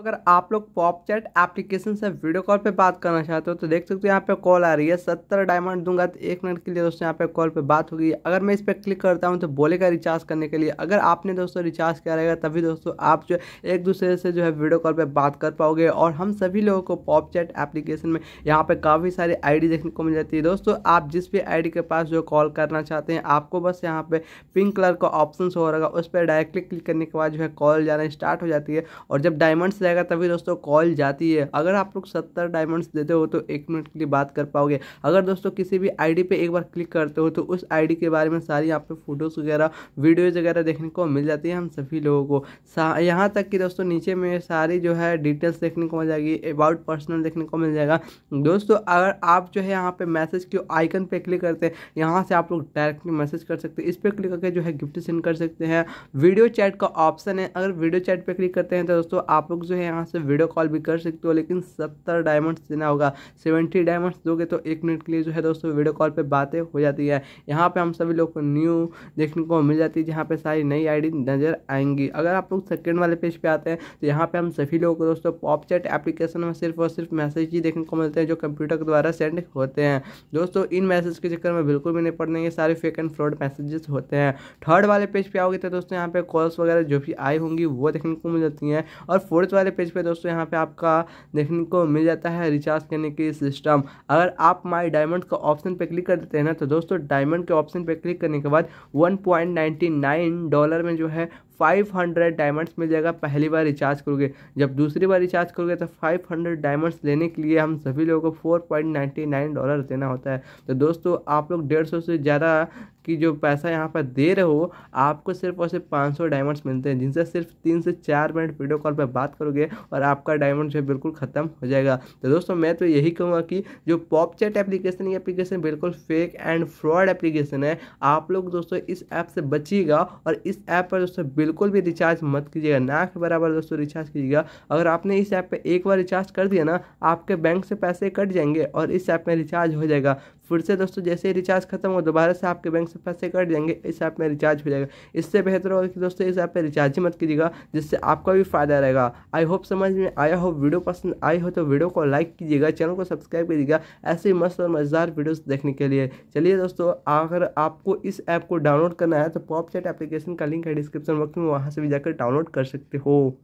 अगर आप लोग पॉप चैट एप्लीकेशन से वीडियो कॉल पे बात करना चाहते हो तो देख सकते हो यहाँ पे कॉल आ रही है सत्तर डायमंड दूंगा तो एक मिनट के लिए दोस्तों यहाँ पे कॉल पे बात होगी अगर मैं इस पर क्लिक करता हूँ तो बोलेगा रिचार्ज करने के लिए अगर आपने दोस्तों रिचार्ज किया रहेगा तभी दोस्तों आप जो एक दूसरे से जो है वीडियो कॉल पर बात कर पाओगे और हम सभी लोगों को पॉप चैट एप्लीकेशन में यहाँ पर काफ़ी सारी आई देखने को मिल जाती है दोस्तों आप जिस भी आई के पास जो कॉल करना चाहते हैं आपको बस यहाँ पर पिंक कलर का ऑप्शन हो है उस पर डायरेक्टली क्लिक करने के बाद जो है कॉल जाना स्टार्ट हो जाती है और जब डायमंड जाएगा तभी दोस्तों कॉल जाती है अगर आप लोग सत्तर डायमंड्स देते हो तो एक मिनट के लिए बात कर पाओगे अगर दोस्तों किसी भी आईडी पे एक बार क्लिक करते हो तो उस आईडी के बारे में सारी यहाँ पे फोटोज़ वगैरह वीडियोज़ वगैरह देखने को मिल जाती है हम सभी लोगों को यहाँ तक कि दोस्तों नीचे में सारी जो है डिटेल्स देखने को मिल जाएगी अबाउट पर्सनल देखने को मिल जाएगा दोस्तों अगर आप जो है यहाँ पे मैसेज के आइकन पे क्लिक करते हैं यहाँ से आप लोग डायरेक्टली मैसेज कर सकते हैं इस पर क्लिक करके जो है गिफ्ट सेंड कर सकते हैं वीडियो चैट का ऑप्शन है अगर वीडियो चैट पर क्लिक करते हैं तो दोस्तों आप लोग जो है यहाँ से वीडियो कॉल भी कर सकते हो लेकिन सत्तर डायमंड्स देना होगा सेवेंटी डायमंड्स दोगे तो एक मिनट के लिए जो है दोस्तों वीडियो कॉल पर बातें हो जाती है यहाँ पर हम सभी लोग को न्यू देखने को मिल जाती है जहाँ पर सारी नई आई नज़र आएंगी अगर आप लोग सेकेंड वाले पेज पर आते हैं तो यहाँ पर हम सभी लोग को दोस्तों पॉप चैट एप्लीकेशन में सिर्फ और सिर्फ मैसेज ही देखने को मिलते हैं जो कंप्यूटर के द्वारा सेंड होते हैं दोस्तों इन मैसेज के चक्कर में बिल्कुल भी नहीं पढ़ने ये सारे फेक एंड फ्रॉड मैसेजेस होते हैं थर्ड वाले पेज पे आओगे तो दोस्तों यहाँ पे कॉल्स वगैरह जो भी आई होंगी वो देखने को मिल जाती हैं और फोर्थ वाले पेज पे दोस्तों यहाँ पे आपका देखने को मिल जाता है रिचार्ज करने की सिस्टम अगर आप माई डायमंड का ऑप्शन पे क्लिक कर देते हैं ना तो दोस्तों डायमंड के ऑप्शन पे क्लिक करने के बाद वन डॉलर में जो है फाइव हंड्रेड डायमंड्स मिल जाएगा पहली बार रिचार्ज करोगे जब दूसरी बार रिचार्ज करोगे तो फाइव हंड्रेड डायमंड्स लेने के लिए हम सभी लोगों को four point ninety nine dollar देना होता है तो दोस्तों आप लोग डेढ़ सौ से ज़्यादा कि जो पैसा यहाँ पर दे रहे हो आपको सिर्फ और सिर्फ पाँच सौ डायमंड्स मिलते हैं जिनसे सिर्फ तीन से चार मिनट वीडियो कॉल पर बात करोगे और आपका डायमंड जो बिल्कुल ख़त्म हो जाएगा तो दोस्तों मैं तो यही कहूँगा कि जो पॉप चैट एप्लीकेशन ये एप्लीकेशन बिल्कुल फेक एंड फ्रॉड एप्लीकेशन है आप लोग दोस्तों इस ऐप से बचिएगा और इस ऐप पर दोस्तों बिल्कुल भी रिचार्ज मत कीजिएगा ना के बराबर दोस्तों रिचार्ज कीजिएगा अगर आपने इस ऐप पर एक बार रिचार्ज कर दिया ना आपके बैंक से पैसे कट जाएंगे और इस ऐप में रिचार्ज हो जाएगा फिर से दोस्तों जैसे ही रिचार्ज खत्म हो दोबारा से आपके बैंक से पैसे कट जाएंगे इस ऐप में रिचार्ज हो जाएगा इससे बेहतर होगा कि दोस्तों इस ऐप पर रिचार्ज ही मत कीजिएगा जिससे आपका भी फायदा रहेगा आई होप समझ में आया हो वीडियो पसंद आई हो तो वीडियो को लाइक कीजिएगा चैनल को सब्सक्राइब कीजिएगा ऐसे ही मस्त और मज़ेदार वीडियोज़ देखने के लिए चलिए दोस्तों अगर आपको इस ऐप को डाउनलोड करना है तो पॉपचैट एप्लीकेशन का लिंक है डिस्क्रिप्शन बॉक्स में वहाँ से भी जाकर डाउनलोड कर सकते हो